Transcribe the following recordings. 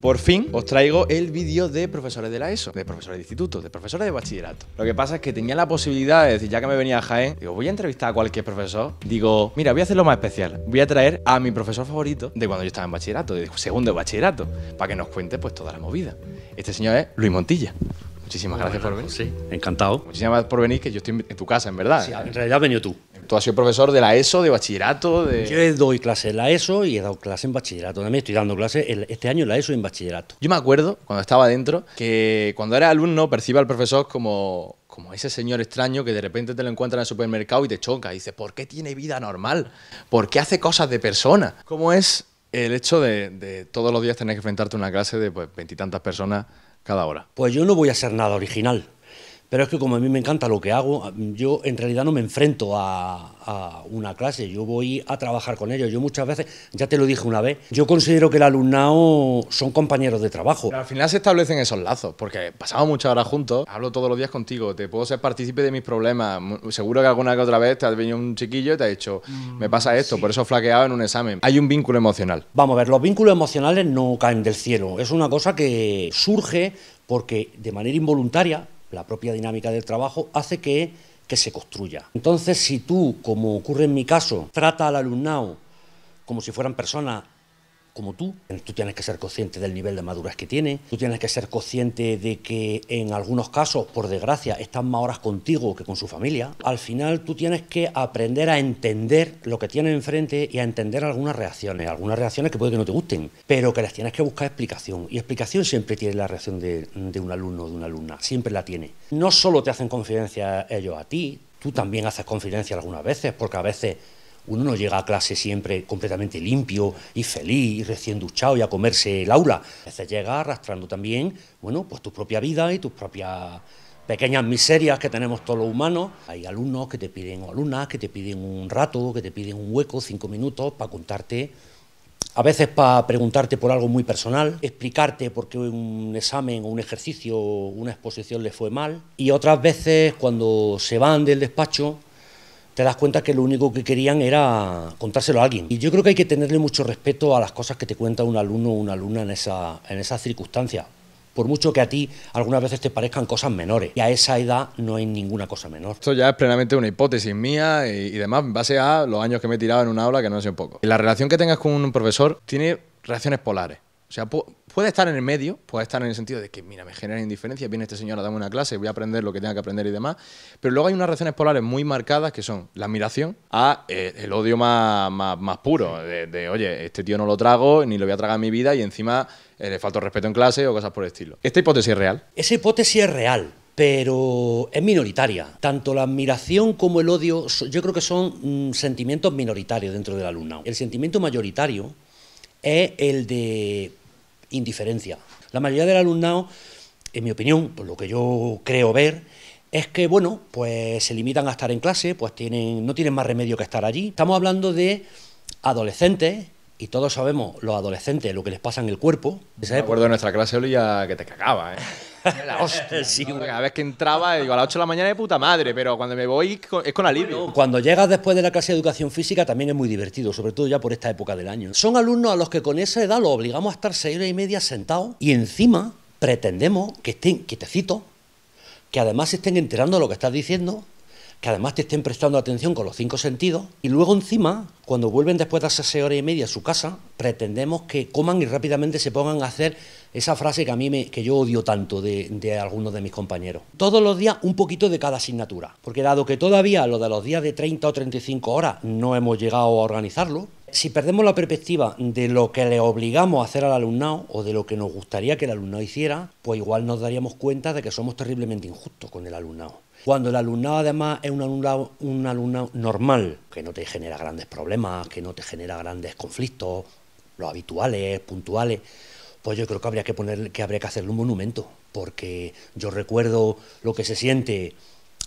Por fin os traigo el vídeo de profesores de la ESO, de profesores de instituto, de profesores de bachillerato. Lo que pasa es que tenía la posibilidad de decir, ya que me venía Jaén, digo, voy a entrevistar a cualquier profesor. Digo, mira, voy a hacerlo más especial. Voy a traer a mi profesor favorito de cuando yo estaba en bachillerato, de segundo de bachillerato, para que nos cuente pues toda la movida. Este señor es Luis Montilla. Muchísimas gracias por venir. Sí, encantado. Muchísimas gracias por venir, que yo estoy en tu casa, en verdad. Sí, en realidad has venido tú tú has sido profesor de la ESO, de bachillerato. De... Yo doy clases en la ESO y he dado clases en bachillerato. También estoy dando clases este año en la ESO y en bachillerato. Yo me acuerdo, cuando estaba dentro, que cuando era alumno perciba al profesor como como ese señor extraño que de repente te lo encuentra en el supermercado y te choca. Y dices, ¿por qué tiene vida normal? ¿Por qué hace cosas de persona? ¿Cómo es el hecho de, todos los días tener que enfrentarte a una clase de pues, veintitantas personas cada hora? Pues yo no voy a ser nada original. Pero es que como a mí me encanta lo que hago, yo en realidad no me enfrento a, una clase, yo voy a trabajar con ellos. Yo muchas veces, ya te lo dije una vez, yo considero que el alumnado son compañeros de trabajo. al final se establecen esos lazos, porque pasamos muchas horas juntos, hablo todos los días contigo, te puedo ser partícipe de mis problemas. Seguro que alguna que otra vez te ha venido un chiquillo y te ha dicho, mm, me pasa esto, por eso he flaqueado en un examen. Hay un vínculo emocional. Vamos a ver, los vínculos emocionales no caen del cielo, es una cosa que surge porque de manera involuntaria la propia dinámica del trabajo hace que, que se construya. Entonces, si tú, como ocurre en mi caso, trata al alumnado como si fueran personas como tú. Tú tienes que ser consciente del nivel de madurez que tiene, tú tienes que ser consciente de que en algunos casos, por desgracia, están más horas contigo que con su familia. Al final tú tienes que aprender a entender lo que tiene enfrente y a entender algunas reacciones, algunas reacciones que puede que no te gusten, pero que las tienes que buscar explicación. Y explicación siempre tiene la reacción de, de un alumno o de una alumna, siempre la tiene. No solo te hacen confidencia ellos a ti, tú también haces confidencia algunas veces, porque a veces uno no llega a clase siempre completamente limpio y feliz y recién duchado y a comerse el aula. A veces llega arrastrando también, bueno, pues tu propia vida y tus propias pequeñas miserias que tenemos todos los humanos. Hay alumnos que te piden o alumnas que te piden un rato, que te piden un hueco, cinco minutos, para contarte a veces para preguntarte por algo muy personal, explicarte por qué un examen o un ejercicio o una exposición le fue mal. Y otras veces cuando se van del despacho te das cuenta que lo único que querían era contárselo a alguien. Y yo creo que hay que tenerle mucho respeto a las cosas que te cuenta un alumno o una alumna en, esa, en esas circunstancias. Por mucho que a ti algunas veces te parezcan cosas menores. Y a esa edad no hay ninguna cosa menor. Esto ya es plenamente una hipótesis mía y, demás, en base a los años que me he tirado en una aula, que no han sido poco. La relación que tengas con un profesor tiene reacciones polares. O sea, puede estar en el medio, puede estar en el sentido de que, mira, me genera indiferencia, viene este señor a darme una clase, voy a aprender lo que tenga que aprender y demás, pero luego hay unas reacciones polares muy marcadas que son la admiración a eh, el odio más, puro, de, oye, este tío no lo trago, ni lo voy a tragar en mi vida y encima eh, le falto respeto en clase o cosas por el estilo. ¿Esta hipótesis es real? Esa hipótesis es real pero es minoritaria. Tanto la admiración como el odio, yo creo que son mm, sentimientos minoritarios dentro del alumnado. El sentimiento mayoritario es el de indiferencia. La mayoría del alumnado, en mi opinión, por lo que yo creo ver, es que, bueno, pues se limitan a estar en clase, pues tienen, no tienen más remedio que estar allí. Estamos hablando de adolescentes y todos sabemos, los adolescentes, lo que les pasa en el cuerpo. Me acuerdo de nuestra clase, Oli, que te cagaba, ¿eh? La vez que entraba, digo, a las 8 de la mañana de puta madre, pero cuando me voy es con alivio. Cuando llegas después de la clase de educación física también es muy divertido, sobre todo ya por esta época del año. Son alumnos a los que con esa edad lo obligamos a estar 6 horas y media sentados y encima pretendemos que estén quietecitos, que además estén enterando de lo que estás diciendo que además te estén prestando atención con los cinco sentidos. Y luego encima, cuando vuelven después de esas seis horas y media a su casa, pretendemos que coman y rápidamente se pongan a hacer esa frase que a mí me, que yo odio tanto de, de algunos de mis compañeros. Todos los días un poquito de cada asignatura, porque dado que todavía lo de los días de 30 o 35 horas no hemos llegado a organizarlo, si perdemos la perspectiva de lo que le obligamos a hacer al alumnado o de lo que nos gustaría que el alumnado hiciera, pues igual nos daríamos cuenta de que somos terriblemente injustos con el alumnado. Cuando el alumnado además es un alumnado, normal, que no te genera grandes problemas, que no te genera grandes conflictos, los habituales, puntuales, pues yo creo que habría que que habría que hacerle un monumento, porque yo recuerdo lo que se siente,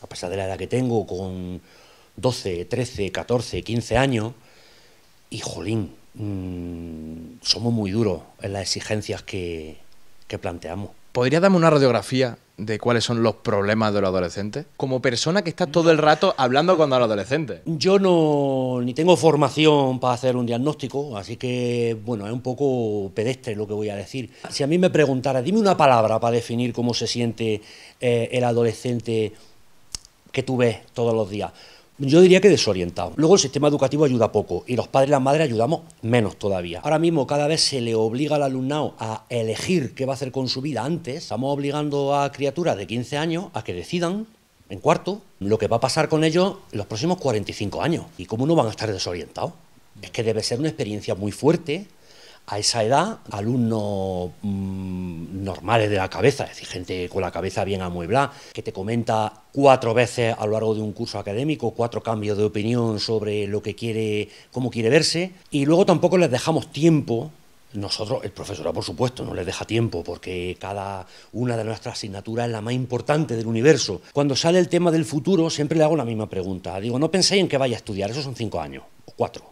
a pesar de la edad que tengo, con 12, 13, 14, 15 años, y mm, somos muy duros en las exigencias que, planteamos. ¿Podría darme una radiografía de cuáles son los problemas de los adolescentes? Como persona que está todo el rato hablando con los adolescentes. Yo no ni tengo formación para hacer un diagnóstico, así que bueno, es un poco pedestre lo que voy a decir. Si a mí me preguntara, dime una palabra para definir cómo se siente eh, el adolescente que tú ves todos los días yo diría que desorientado. Luego el sistema educativo ayuda poco y los padres y las madres ayudamos menos todavía. Ahora mismo cada vez se le obliga al alumnado a elegir qué va a hacer con su vida antes. Estamos obligando a criaturas de 15 años a que decidan en cuarto lo que va a pasar con ellos los próximos 45 años. ¿Y cómo no van a estar desorientados? Es que debe ser una experiencia muy fuerte a esa edad, alumnos mm, normales de la cabeza, es decir, gente con la cabeza bien amueblada, que te comenta cuatro veces a lo largo de un curso académico, cuatro cambios de opinión sobre lo que quiere, cómo quiere verse, y luego tampoco les dejamos tiempo. Nosotros, el profesor, por supuesto, no les deja tiempo porque cada una de nuestras asignaturas es la más importante del universo. Cuando sale el tema del futuro, siempre le hago la misma pregunta. Digo, no penséis en que vaya a estudiar, esos son cinco años, o cuatro,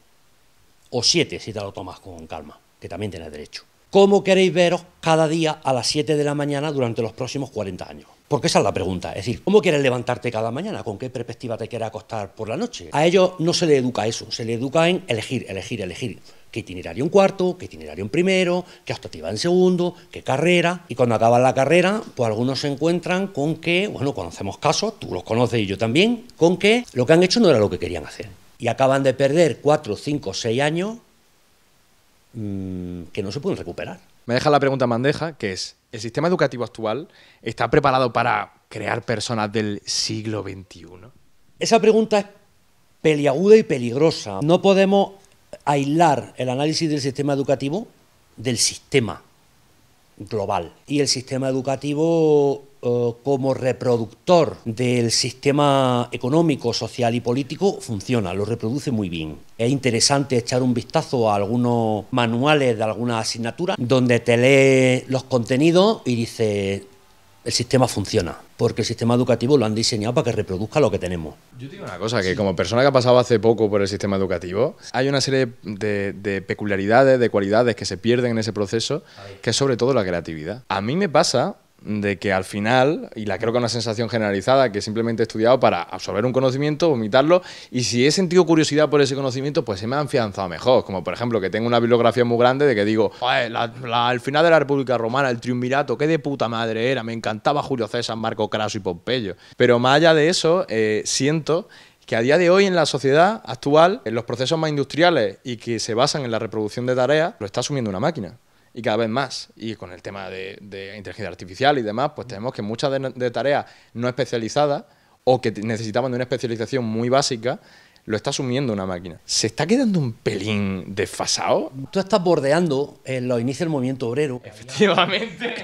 o siete, si te lo tomas con calma que también tiene derecho. ¿Cómo queréis veros cada día a las 7 de la mañana durante los próximos 40 años? Porque esa es la pregunta, es decir, ¿cómo quieres levantarte cada mañana? ¿Con qué perspectiva te quieres acostar por la noche? A ellos no se les educa eso, se le educa en elegir, elegir, elegir. ¿Qué itinerario en cuarto? ¿Qué itinerario en primero? ¿Qué optativa en segundo? ¿Qué carrera? Y cuando acaban la carrera, pues algunos se encuentran con que, bueno, conocemos casos, tú los conoces y yo también, con que lo que han hecho no era lo que querían hacer. Y acaban de perder 4, 5, 6 años Mm, que no se pueden recuperar. Me deja la pregunta Mandeja, que es, ¿el sistema educativo actual está preparado para crear personas del siglo XXI? Esa pregunta es peliaguda y peligrosa. No podemos aislar el análisis del sistema educativo del sistema global. Y el sistema educativo eh, como reproductor del sistema económico, social y político funciona, lo reproduce muy bien. Es interesante echar un vistazo a algunos manuales de alguna asignatura... donde te lee los contenidos y dices, el sistema funciona, porque el sistema educativo lo han diseñado para que reproduzca lo que tenemos. Yo digo una cosa, que como persona que ha pasado hace poco por el sistema educativo, hay una serie de, de peculiaridades, de cualidades que se pierden en ese proceso, que es sobre todo la creatividad. A mí me pasa de que al final, y la creo que es una sensación generalizada, que simplemente he estudiado para absorber un conocimiento, vomitarlo, y si he sentido curiosidad por ese conocimiento, pues se me ha afianzado mejor. Como por ejemplo que tengo una bibliografía muy grande de que digo, al final de la República Romana, el triunvirato, qué de puta madre era, me encantaba Julio César, Marco Craso y Pompeyo. Pero más allá de eso, eh, siento que a día de hoy en la sociedad actual, en los procesos más industriales y que se basan en la reproducción de tareas, lo está asumiendo una máquina y cada vez más. Y con el tema de, inteligencia artificial y demás, pues tenemos que muchas de, tareas no especializadas o que necesitaban de una especialización muy básica, lo está asumiendo una máquina. ¿Se está quedando un pelín desfasado? Tú estás bordeando en eh, los inicios del movimiento obrero. Efectivamente.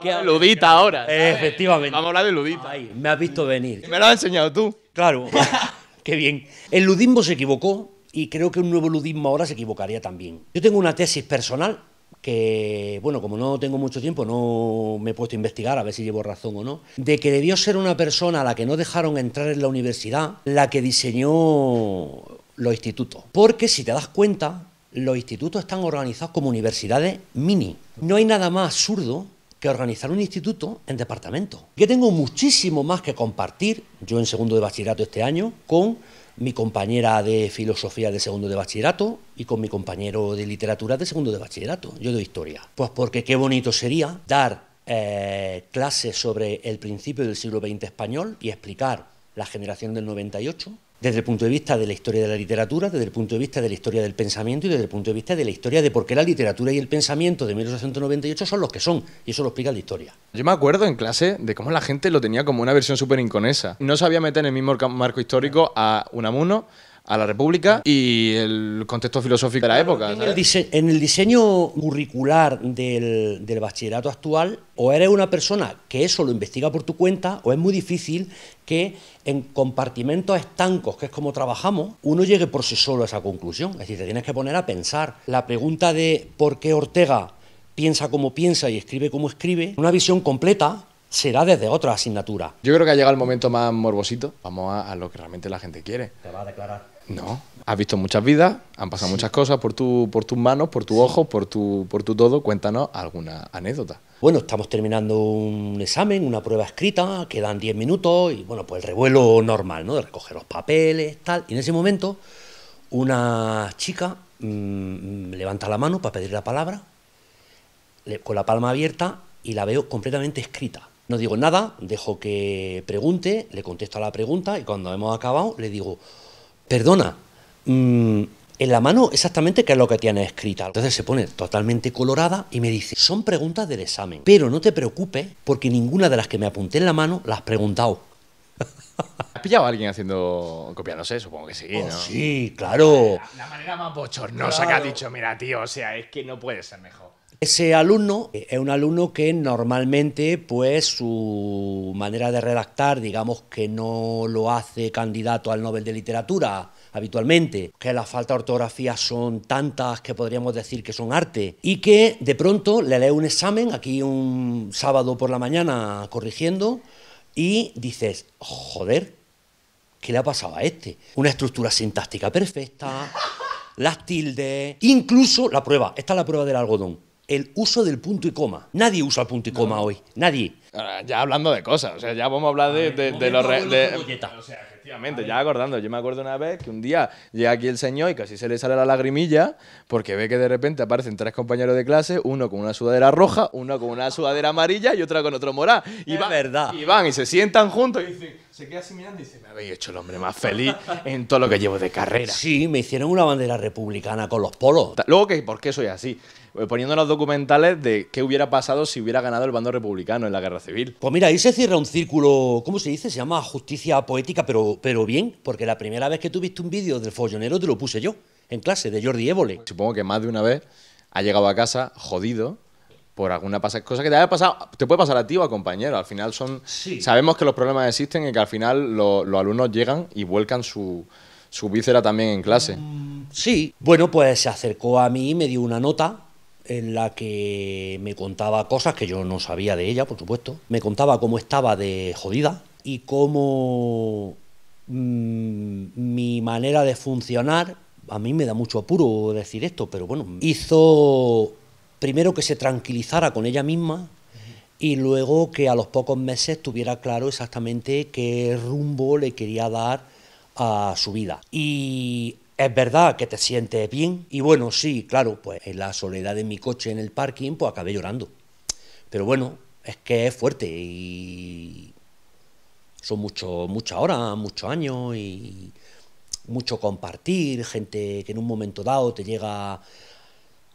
Claro. ludita ahora. Eh, efectivamente. Vamos a hablar de ludita. me has visto venir. Me lo has enseñado tú. Claro. Qué bien. El ludismo se equivocó y creo que un nuevo ludismo ahora se equivocaría también. Yo tengo una tesis personal que, bueno, como no tengo mucho tiempo, no me he puesto a investigar a ver si llevo razón o no, de que debió ser una persona a la que no dejaron entrar en la universidad la que diseñó los institutos. Porque si te das cuenta, los institutos están organizados como universidades mini. No hay nada más absurdo que organizar un instituto en departamento. Yo tengo muchísimo más que compartir, yo en segundo de bachillerato este año, con mi compañera de filosofía de segundo de bachillerato y con mi compañero de literatura de segundo de bachillerato. Yo de historia. Pues porque qué bonito sería dar eh, clases sobre el principio del siglo XX español y explicar la generación del 98 desde el punto de vista de la historia de la literatura, desde el punto de vista de la historia del pensamiento y desde el punto de vista de la historia de por qué la literatura y el pensamiento de 1898 son los que son, y eso lo explica la historia. Yo me acuerdo en clase de cómo la gente lo tenía como una versión súper inconesa. No sabía meter en el mismo marco histórico a Unamuno, a la República y el contexto filosófico de la época. En, el, diseño curricular del, bachillerato actual, o eres una persona que eso lo investiga por tu cuenta, o es muy difícil que en compartimentos estancos, que es como trabajamos, uno llegue por sí solo a esa conclusión. Es decir, te tienes que poner a pensar. La pregunta de por qué Ortega piensa como piensa y escribe como escribe, una visión completa será desde otra asignatura. Yo creo que ha llegado el momento más morbosito. Vamos a lo que realmente la gente quiere. Te va a declarar. No. Has visto muchas vidas, han pasado muchas cosas por, tu, por tus manos, por tu ojo, por tu, por tu todo. Cuéntanos alguna anécdota. Bueno, estamos terminando un examen, una prueba escrita, quedan 10 minutos y bueno, pues el revuelo normal, ¿no? De recoger los papeles, tal. Y en ese momento, una chica mm, mm, levanta la mano para pedir la palabra, con la palma abierta y la veo completamente escrita. No digo nada, dejo que pregunte, le contesto a la pregunta y cuando hemos acabado le digo, perdona, mm, en la mano exactamente qué es lo que tiene escrita. Entonces se pone totalmente colorada y me dice, son preguntas del examen, pero no te preocupes porque ninguna de las que me apunté en la mano las has preguntado. ¿Has pillado a alguien haciendo copiándose? Supongo que sí, oh, ¿no? Sí, claro. La, manera más bochornosa que has dicho, mira, tío, o sea, es que no puede ser mejor. Ese alumno eh, es un alumno que normalmente pues su manera de redactar, digamos que no lo hace candidato al Nobel de Literatura habitualmente, que las faltas de ortografía son tantas que podríamos decir que son arte y que de pronto le lee un examen aquí un sábado por la mañana corrigiendo y dices, joder, ¿qué le ha pasado a este? Una estructura sintáctica perfecta, las tildes, incluso la prueba, esta es la prueba del algodón el uso del punto y coma. Nadie usa el punto y coma hoy, nadie. Ya hablando de cosas, o sea, ya vamos a hablar de, de, de los... o sea, efectivamente, ya acordando, yo me acuerdo una vez que un día llega aquí el señor y casi se le sale la lagrimilla porque ve que de repente aparecen tres compañeros de clase, uno con una sudadera roja, uno con una sudadera amarilla y otra con otro morado. Y verdad. Y van y se sientan juntos y dicen se queda así mirando y dice, me habéis hecho el hombre más feliz en todo lo que llevo de carrera. Sí, me hicieron una bandera republicana con los polos. Luego, que ¿por qué soy así? Eh, poniendo los documentales de qué hubiera pasado si hubiera ganado el bando republicano en la guerra civil. Pues mira, ahí se cierra un círculo, ¿cómo se dice? Se llama justicia poética, pero, pero bien, porque la primera vez que tuviste un vídeo del follonero te lo puse yo, en clase, de Jordi Évole. Supongo que más de una vez ha llegado a casa jodido por alguna cosa que te haya pasado, te puede pasar a ti o a compañero. Al final son. Sabemos que los problemas existen y que al final los alumnos llegan y vuelcan su, su víscera también en clase. Mm, sí. Bueno, pues se acercó a mí y me dio una nota en la que me contaba cosas que yo no sabía de ella, por supuesto. Me contaba cómo estaba de jodida y cómo mm, mi manera de funcionar, a mí me da mucho apuro decir esto, pero bueno, hizo primero que se tranquilizara con ella misma y luego que a los pocos meses tuviera claro exactamente qué rumbo le quería dar a su vida. Y es verdad que te sientes bien y bueno, sí, claro, pues en la soledad de mi coche en el parking pues acabé llorando. Pero bueno, es que es fuerte y son mucho, muchas horas, muchos años y mucho compartir, gente que en un momento dado te llega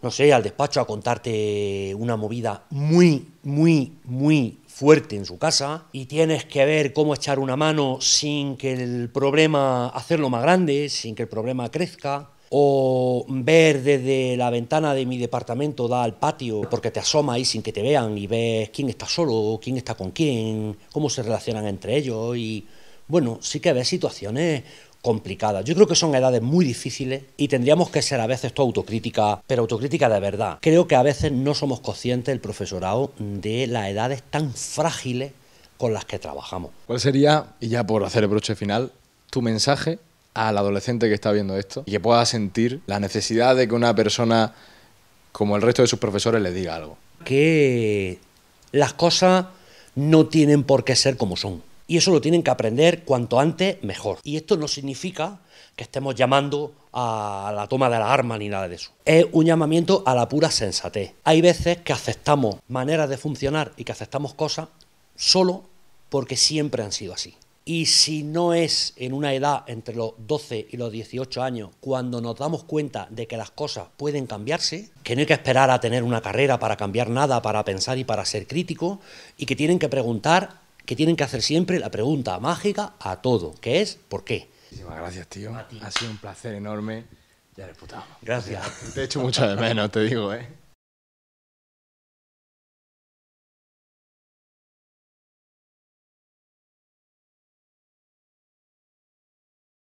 no sé, al despacho a contarte una movida muy, muy, muy fuerte en su casa y tienes que ver cómo echar una mano sin que el problema hacerlo más grande, sin que el problema crezca o ver desde la ventana de mi departamento da al patio porque te asoma ahí sin que te vean y ves quién está solo, quién está con quién, cómo se relacionan entre ellos y bueno, sí que ves situaciones complicadas. Yo creo que son edades muy difíciles y tendríamos que ser a veces todo autocrítica, pero autocrítica de verdad. Creo que a veces no somos conscientes, el profesorado, de las edades tan frágiles con las que trabajamos. ¿Cuál sería, y ya por hacer el broche final, tu mensaje al adolescente que está viendo esto y que pueda sentir la necesidad de que una persona como el resto de sus profesores le diga algo? Que las cosas no tienen por qué ser como son y eso lo tienen que aprender cuanto antes mejor. Y esto no significa que estemos llamando a la toma de la arma ni nada de eso. Es un llamamiento a la pura sensatez. Hay veces que aceptamos maneras de funcionar y que aceptamos cosas solo porque siempre han sido así. Y si no es en una edad entre los 12 y los 18 años cuando nos damos cuenta de que las cosas pueden cambiarse, que no hay que esperar a tener una carrera para cambiar nada, para pensar y para ser crítico, y que tienen que preguntar que tienen que hacer siempre la pregunta mágica a todo, que es ¿por qué? Muchísimas gracias, tío. Ha sido un placer enorme. Ya reputado. Gracias. Te hecho mucho de menos, te digo, ¿eh?